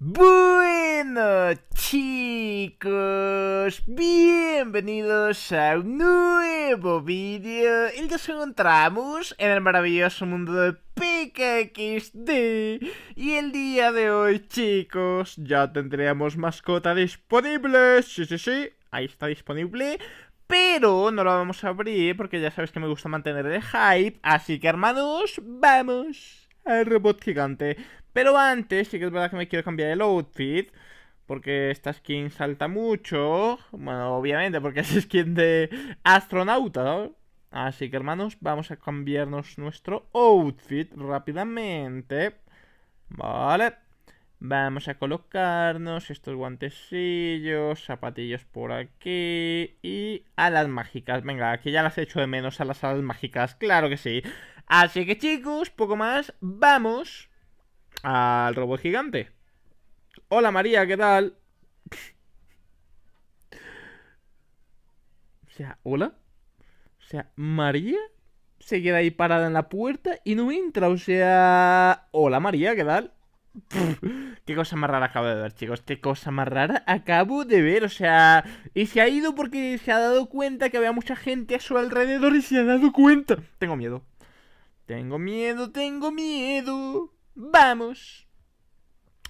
Bueno chicos, bienvenidos a un nuevo vídeo y nos encontramos en el maravilloso mundo de PKXD Y el día de hoy chicos, ya tendríamos mascota disponible, sí sí sí, ahí está disponible pero no la vamos a abrir porque ya sabes que me gusta mantener el hype, así que hermanos, ¡vamos! el robot gigante. Pero antes, sí que es verdad que me quiero cambiar el outfit. Porque esta skin salta mucho. Bueno, obviamente, porque es skin de astronauta, Así que, hermanos, vamos a cambiarnos nuestro outfit rápidamente. Vale. Vamos a colocarnos estos guantecillos, zapatillos por aquí y alas mágicas. Venga, aquí ya las he hecho de menos a las alas mágicas, claro que sí. Así que chicos, poco más, vamos al robot gigante. Hola María, ¿qué tal? O sea, ¿hola? O sea, ¿María? Se queda ahí parada en la puerta y no entra, o sea... Hola María, ¿qué tal? qué cosa más rara acabo de ver, chicos. Qué cosa más rara acabo de ver. O sea, y se ha ido porque se ha dado cuenta que había mucha gente a su alrededor y se ha dado cuenta. Tengo miedo. Tengo miedo, tengo miedo. Vamos.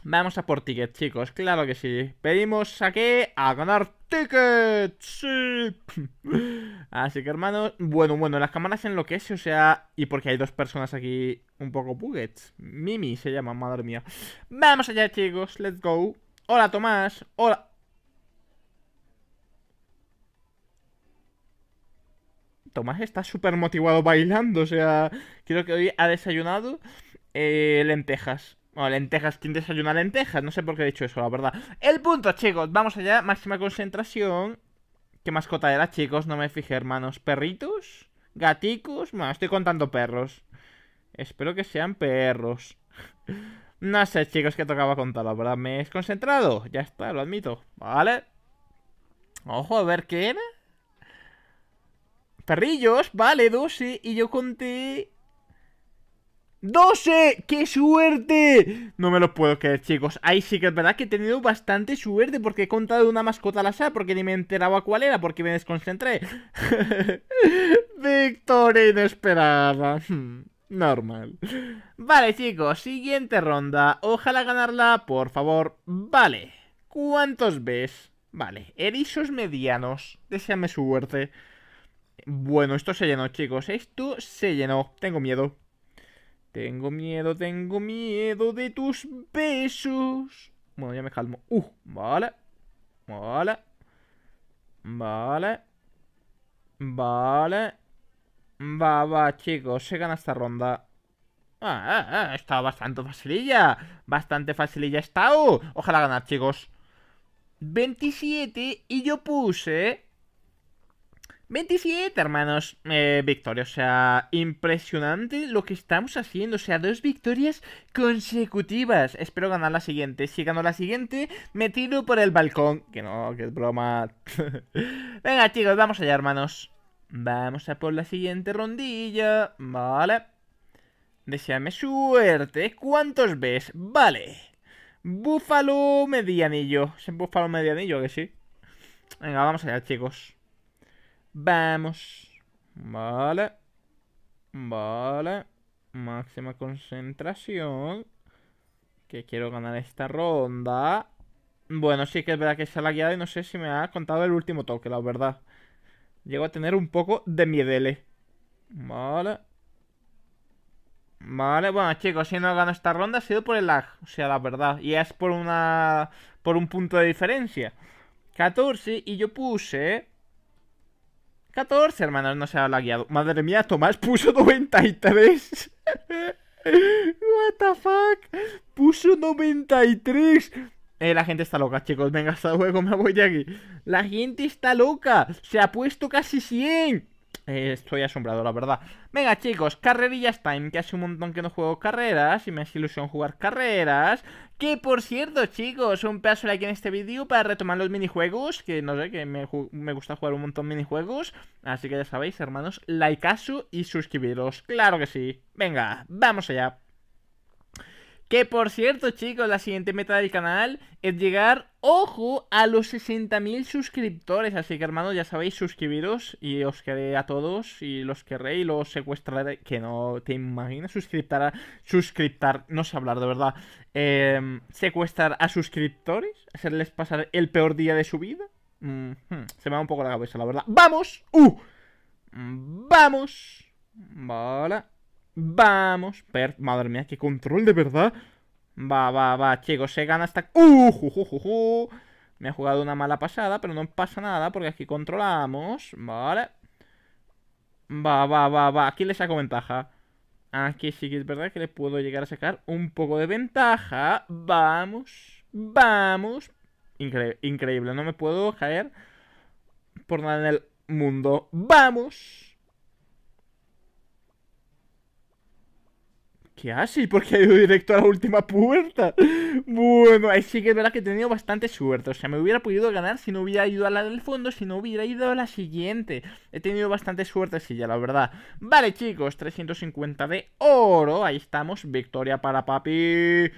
Vamos a por tickets, chicos, claro que sí. Pedimos a qué, a ganar tickets. Así que, hermanos, bueno, bueno, las cámaras enloquecen. o sea, y porque hay dos personas aquí un poco buggets. Mimi se llama, madre mía. Vamos allá, chicos, let's go. Hola, Tomás. Hola, Tomás está súper motivado bailando, o sea, creo que hoy ha desayunado eh, lentejas. Bueno, lentejas, ¿quién desayuna lentejas? No sé por qué he dicho eso, la verdad. El punto, chicos, vamos allá, máxima concentración. ¿Qué mascota era, chicos? No me fijé, hermanos. ¿Perritos? ¿Gaticos? Bueno, estoy contando perros. Espero que sean perros. No sé, chicos, que tocaba contar, la verdad. Me he desconcentrado. Ya está, lo admito. Vale. Ojo, a ver qué era. Perrillos, vale, 12. Y yo conté... ¡12! ¡Qué suerte! No me lo puedo creer, chicos. Ahí sí que es verdad que he tenido bastante suerte porque he contado una mascota al azar porque ni me enteraba cuál era porque me desconcentré. Victoria inesperada. Hmm, normal. Vale, chicos, siguiente ronda. Ojalá ganarla, por favor. Vale. ¿Cuántos ves? Vale, erizos medianos. Deseame suerte. Bueno, esto se llenó, chicos. ¿eh? Esto se llenó. Tengo miedo. Tengo miedo, tengo miedo de tus besos. Bueno, ya me calmo. Uh, vale. Vale. Vale. Vale. Va, va, chicos. Se gana esta ronda. Ah, ah, ah, está bastante facililla. Bastante facililla está. Ojalá ganar, chicos. 27 y yo puse 27, hermanos, eh, victoria. O sea, impresionante lo que estamos haciendo. O sea, dos victorias consecutivas. Espero ganar la siguiente. Si gano la siguiente, me tiro por el balcón. Que no, que es broma. Venga, chicos, vamos allá, hermanos. Vamos a por la siguiente rondilla. Vale. Deseame suerte. ¿Cuántos ves? Vale. Búfalo medianillo. Es búfalo medianillo que sí. Venga, vamos allá, chicos. Vamos. Vale. Vale. Máxima concentración. Que quiero ganar esta ronda. Bueno, sí que es verdad que se ha lagueado y no sé si me ha contado el último toque, la verdad. Llego a tener un poco de miedele. Vale. Vale, bueno chicos, si no gano esta ronda ha sido por el lag, o sea, la verdad. Y es por una... por un punto de diferencia. 14 y yo puse... 14, hermanos, no se ha lagueado. Madre mía, Tomás puso 93. What the fuck? Puso 93. Eh, la gente está loca, chicos. Venga, hasta luego, me voy de aquí. La gente está loca. Se ha puesto casi 100. Eh, estoy asombrado, la verdad. Venga, chicos, carrerillas time, que hace un montón que no juego carreras y me hace ilusión jugar carreras. Que, por cierto, chicos, un pedazo de like en este vídeo para retomar los minijuegos, que no sé, que me, gusta jugar un montón minijuegos. Así que ya sabéis, hermanos, su y suscribiros, claro que sí. Venga, vamos allá. Que por cierto, chicos, la siguiente meta del canal es llegar, ojo, a los 60.000 suscriptores. Así que, hermanos, ya sabéis, suscribiros y os queré a todos y los querré y los secuestraré. Que no te imaginas suscriptar, suscriptar, no sé hablar de verdad, em, secuestrar a suscriptores, hacerles pasar el peor día de su vida. Mm-hmm, se me va un poco la cabeza, la verdad. ¡Vamos! ¡Uh! Mm, ¡Vamos! Vamos, per... Madre mía, qué control de verdad. Va, va, va, chicos, se gana hasta... ¡Uh! Ju, ju, Me ha jugado una mala pasada, pero no pasa nada porque aquí controlamos. Vale. Va, va, va, va. Aquí le saco ventaja. Aquí sí que es verdad que le puedo llegar a sacar un poco de ventaja. Vamos, vamos. increíble, no me puedo caer por nada en el mundo. ¡Vamos! ¿Qué hace? ¿Por qué ha ido directo a la última puerta? Bueno, ahí sí que es verdad que he tenido bastante suerte. O sea, me hubiera podido ganar si no hubiera ido a la del fondo, si no hubiera ido a la siguiente. He tenido bastante suerte, sí, ya la verdad. Vale, chicos, 350 de oro. Ahí estamos, victoria para papi.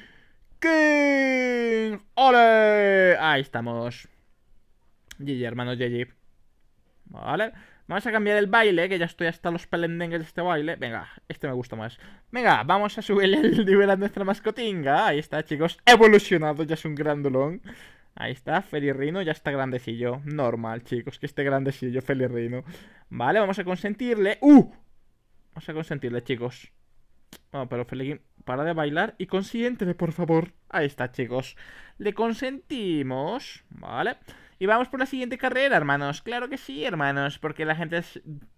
King. ¡Ole! Ahí estamos. GG, hermano, GG. Vale. Vamos a cambiar el baile, que ya estoy hasta los pelendengues de este baile. Venga, este me gusta más. Venga, vamos a subirle el nivel a nuestra mascotinga. Ahí está, chicos. Evolucionado, ya es un grandulón. Ahí está, Felirrino ya está grandecillo. Normal, chicos, que esté grandecillo Felirrino. Vale, vamos a consentirle. ¡Uh! Vamos a consentirle, chicos. No, pero Feli, para de bailar y consiéntele, por favor. Ahí está, chicos. Le consentimos. Vale. Y vamos por la siguiente carrera, hermanos. Claro que sí, hermanos. Porque la gente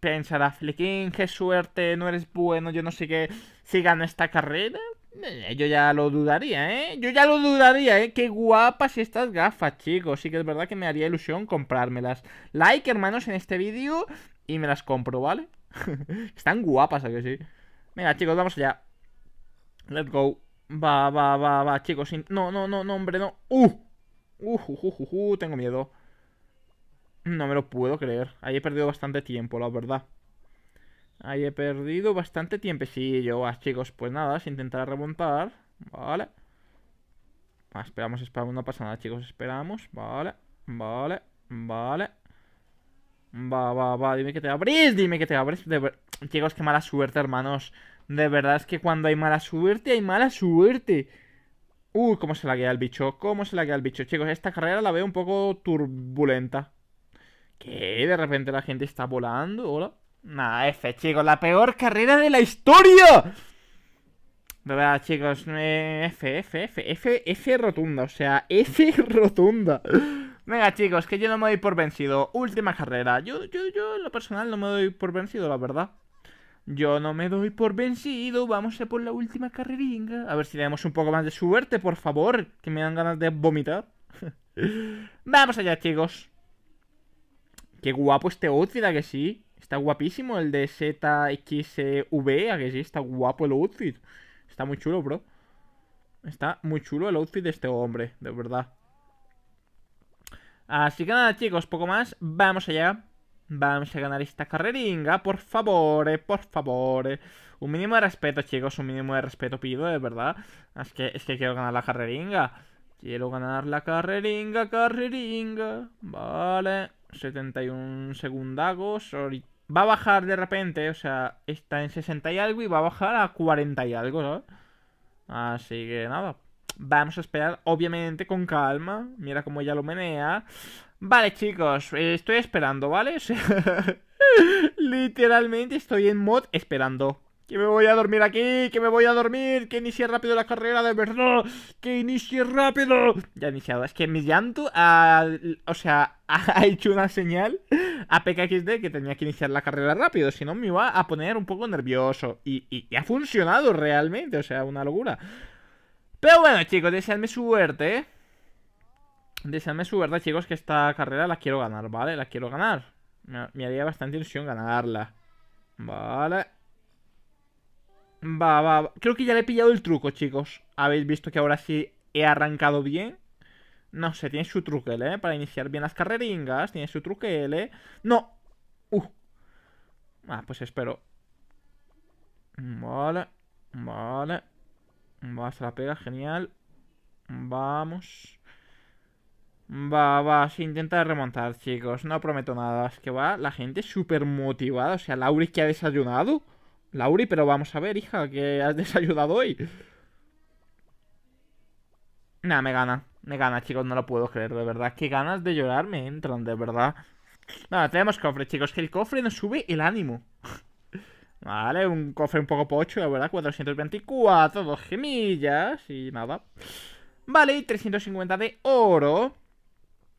pensará, Fliquín, qué suerte, no eres bueno, yo no sé qué. Si gano esta carrera, eh, yo ya lo dudaría, ¿eh? Yo ya lo dudaría, ¿eh? Qué guapas estas gafas, chicos. Sí que es verdad que me haría ilusión comprármelas. Like, hermanos, en este vídeo y me las compro, ¿vale? Están guapas, ¿a que sí? Venga, chicos, vamos allá. Let's go. Va, va, va, va, chicos. No, no, no, no, hombre, no. ¡Uh! Uh, uh, uh, tengo miedo. No me lo puedo creer. Ahí he perdido bastante tiempo, la verdad. Ahí he perdido bastante tiempo Sí, ah, yo, chicos, pues nada, se intentará remontar. Vale. Ah, esperamos, esperamos, no pasa nada, chicos. Esperamos. Vale, vale, vale. Va, va, va, dime que te abres, dime que te abres. Chicos, qué mala suerte, hermanos. De verdad es que cuando hay mala suerte, hay mala suerte. Uy, cómo se la queda el bicho, cómo se la queda el bicho. Chicos, esta carrera la veo un poco turbulenta. Que de repente la gente está volando, hola. Nada, F, chicos, la peor carrera de la historia. De verdad, chicos, eh, F, F, F, F, F rotunda, o sea, F rotunda. Venga, chicos, que yo no me doy por vencido. Última carrera. Yo, yo, yo, en lo personal no me doy por vencido, la verdad. Yo no me doy por vencido, vamos a por la última carreringa. A ver si tenemos un poco más de suerte, por favor, que me dan ganas de vomitar. vamos allá, chicos. Qué guapo este outfit, ¿a que sí? Está guapísimo el de ZXV, e ¿a que sí? Está guapo el outfit. Está muy chulo, bro. Está muy chulo el outfit de este hombre, de verdad. Así que nada, chicos, poco más. Vamos allá. Vamos a ganar esta carreringa, por favor, por favor. Un mínimo de respeto, chicos, un mínimo de respeto pido, de verdad. Es que, es que quiero ganar la carreringa. Quiero ganar la carreringa, carreringa. Vale, 71 segundos Va a bajar de repente, o sea, está en 60 y algo y va a bajar a 40 y algo, ¿no? Así que nada, vamos a esperar, obviamente, con calma. Mira cómo ella lo menea. Vale, chicos, eh, estoy esperando, ¿vale? Literalmente estoy en mod esperando. Que me voy a dormir aquí, que me voy a dormir, que inicie rápido la carrera de verdad, que inicie rápido. Ya ha iniciado, es que mi llanto ha, o sea, ha hecho una señal a PKXD que tenía que iniciar la carrera rápido, si no me iba a poner un poco nervioso. Y, ha funcionado realmente, o sea, una locura. Pero bueno, chicos, deseadme suerte, ¿eh? Deseadme su verdad, chicos, que esta carrera la quiero ganar, ¿vale? La quiero ganar. Me, haría bastante ilusión ganarla. Vale. Va, va, Creo que ya le he pillado el truco, chicos. Habéis visto que ahora sí he arrancado bien. No sé, tiene su truquel, ¿eh? Para iniciar bien las carreringas. Tiene su truquel, ¿eh? ¡No! ¡Uh! Ah, pues espero. Vale. Vale. Va, se la pega, genial. Vamos. Va, va, se intenta remontar, chicos. No prometo nada. Es que va la gente súper motivada. O sea, Lauri que ha desayunado. Lauri, pero vamos a ver, hija, que has desayunado hoy. nada me gana. Me gana, chicos, no lo puedo creer, de verdad. Qué ganas de llorar me entran, de verdad. Nada, tenemos cofre, chicos, que el cofre nos sube el ánimo. vale, un cofre un poco pocho, la verdad. 424, dos gemillas y nada. Vale, y 350 de oro.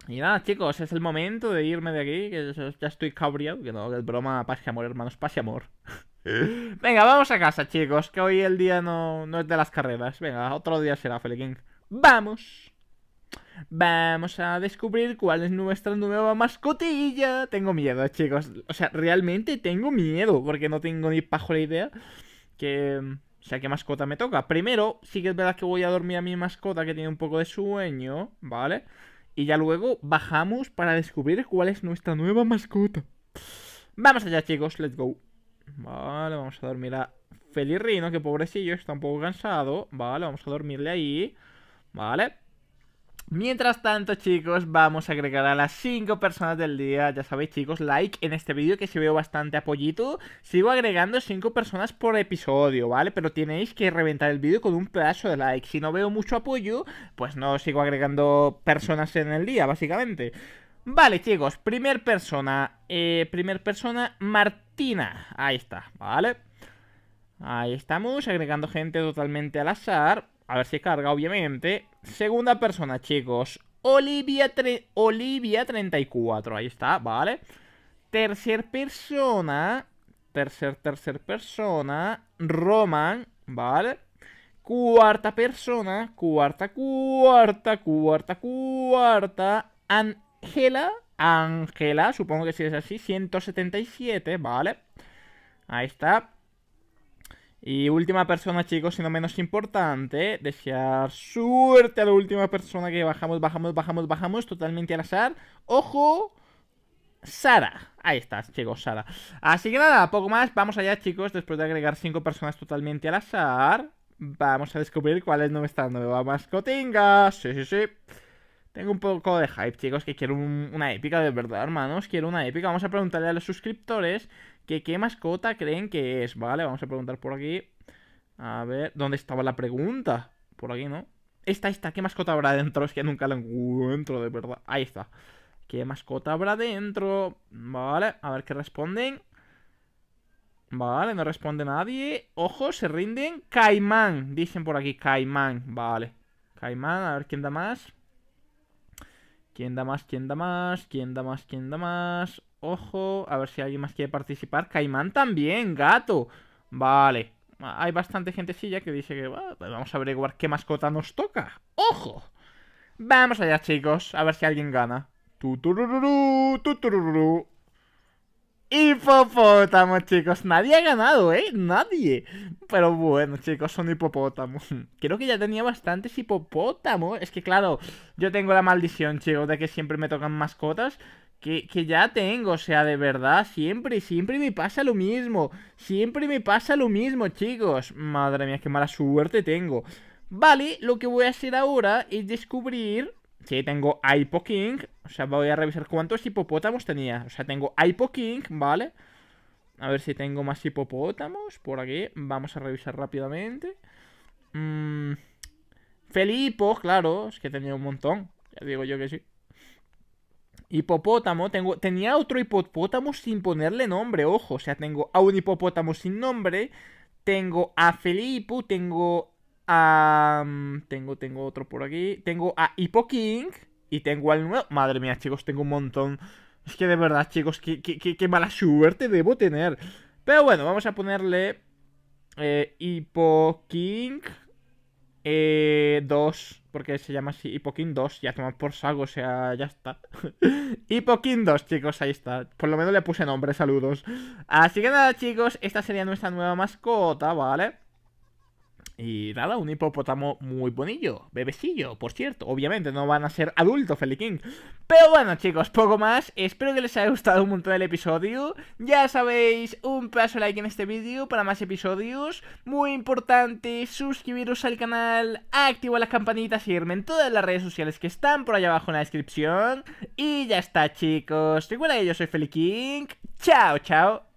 Y nada, chicos, es el momento de irme de aquí, que ya estoy cabreado, que no, que es broma, pase amor, hermanos, pase amor. ¿Eh? Venga, vamos a casa, chicos, que hoy el día no, es de las carreras. Venga, otro día será, Feliking. ¡Vamos! Vamos a descubrir cuál es nuestra nueva mascotilla. Tengo miedo, chicos. O sea, realmente tengo miedo, porque no tengo ni pajo la idea que... O sea, qué mascota me toca. Primero, sí que es verdad que voy a dormir a mi mascota que tiene un poco de sueño, ¿vale? vale y ya luego bajamos para descubrir cuál es nuestra nueva mascota. Vamos allá, chicos, let's go. Vale, vamos a dormir a Felirrino, que pobrecillo, está un poco cansado. Vale, vamos a dormirle ahí. Vale. Mientras tanto, chicos, vamos a agregar a las 5 personas del día. Ya sabéis, chicos, like en este vídeo que si veo bastante apoyito. Sigo agregando 5 personas por episodio, ¿vale? Pero tenéis que reventar el vídeo con un pedazo de like. Si no veo mucho apoyo, pues no sigo agregando personas en el día, básicamente. Vale, chicos, primer persona. Eh, primer persona, Martina. Ahí está, ¿vale? Ahí estamos, agregando gente totalmente al azar. A ver si carga, obviamente. Segunda persona, chicos. Olivia, Olivia 34. Ahí está, vale. Tercer persona. Tercer, tercer persona. Roman, vale. Cuarta persona. Cuarta, cuarta, cuarta, cuarta. Angela. Angela, supongo que si es así. 177, vale. Ahí está. Y última persona, chicos, y no menos importante, desear suerte a la última persona que bajamos, bajamos, bajamos, bajamos, totalmente al azar. ¡Ojo! Sara. Ahí estás, chicos, Sara. Así que nada, poco más. Vamos allá, chicos. Después de agregar cinco personas totalmente al azar, vamos a descubrir cuál es nuestra nueva mascotinga. Sí, sí, sí. Tengo un poco de hype, chicos, que quiero una épica de verdad, hermanos. Quiero una épica. Vamos a preguntarle a los suscriptores qué mascota creen que es? Vale, vamos a preguntar por aquí. A ver, ¿dónde estaba la pregunta? Por aquí, ¿no? Esta, esta, ¿qué mascota habrá dentro? Es que nunca la encuentro, de verdad. Ahí está. ¿Qué mascota habrá dentro? Vale, a ver qué responden. Vale, no responde nadie. Ojo, se rinden. Caimán, dicen por aquí. Caimán, vale. Caimán, a ver quién da más. ¿Quién da más? ¿Quién da más? ¿Quién da más? ¿Quién da más? Ojo, a ver si alguien más quiere participar. Caimán también, gato. Vale. Hay bastante gente Silla que dice que pues vamos a averiguar qué mascota nos toca. ¡Ojo! Vamos allá, chicos. A ver si alguien gana. Tuturururú, tuturururú. Hipopótamo chicos. Nadie ha ganado, ¿eh? Nadie. Pero bueno, chicos, son hipopótamos. Creo que ya tenía bastantes hipopótamos. Es que claro, yo tengo la maldición, chicos, de que siempre me tocan mascotas que, ya tengo, o sea, de verdad, siempre, siempre me pasa lo mismo, siempre me pasa lo mismo, chicos. Madre mía, qué mala suerte tengo. Vale, lo que voy a hacer ahora es descubrir Si tengo Hypo King, o sea, voy a revisar cuántos hipopótamos tenía. O sea, tengo Hypo King, ¿vale? A ver si tengo más hipopótamos por aquí. Vamos a revisar rápidamente. Mmm Felipo, claro, es que tenía un montón. Ya digo yo que sí. Hipopótamo, tengo, tenía otro hipopótamo sin ponerle nombre, ojo, o sea, tengo a un hipopótamo sin nombre, tengo a Felipe, tengo a... Mm, tengo, tengo otro por aquí, tengo a Hipoking y tengo al nuevo... Madre mía, chicos, tengo un montón. Es que de verdad, chicos, qué, qué, mala suerte debo tener. Pero bueno, vamos a ponerle eh, Hipoking 2. Eh, porque se llama así Hipokin 2, ya toma por salgo, o sea, ya está. Hipokin 2, chicos, ahí está. Por lo menos le puse nombre, saludos. Así que nada, chicos, esta sería nuestra nueva mascota, ¿vale? Y nada, un hipopótamo muy bonillo, bebecillo, por cierto. Obviamente no van a ser adultos, FeliKing. Pero bueno, chicos, poco más. Espero que les haya gustado un montón el episodio. Ya sabéis, un paso like en este vídeo para más episodios. Muy importante, suscribiros al canal, activar las campanitas, seguirme en todas las redes sociales que están por allá abajo en la descripción. Y ya está, chicos. Recuerda que yo soy FeliKing. Chao, chao.